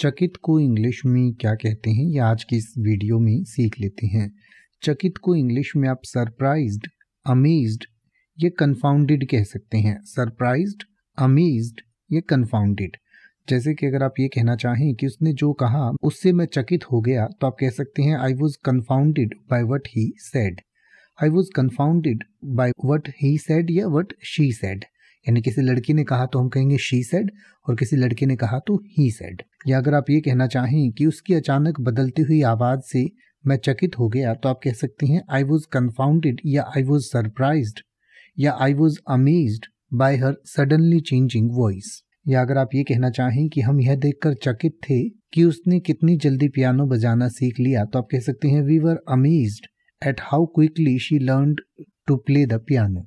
चकित को इंग्लिश में क्या कहते हैं ये आज की इस वीडियो में सीख लेते हैं चकित को इंग्लिश में आप सरप्राइज्ड अमेज्ड ये कन्फाउंडेड कह सकते हैं सरप्राइज्ड अमेज्ड ये कन्फाउंडेड जैसे कि अगर आप ये कहना चाहें कि उसने जो कहा उससे मैं चकित हो गया तो आप कह सकते हैं I was confounded by what he said I was confounded by what he said या वट शी सेड यानी किसी लड़की ने कहा तो हम कहेंगे शी सेड और किसी लड़के ने कहा तो ही सेड या अगर आप ये कहना चाहें कि उसकी अचानक बदलती हुई आवाज़ से मैं चकित हो गया तो आप कह सकते हैं आई वॉज कन्फाउंडेड या आई वॉज सरप्राइज या I was amaze by her suddenly changing voice या अगर आप ये कहना चाहें कि हम यह देखकर चकित थे कि उसने कितनी जल्दी पियानो बजाना सीख लिया तो आप कह सकते हैं we were amaze at how quickly she learn to play the piano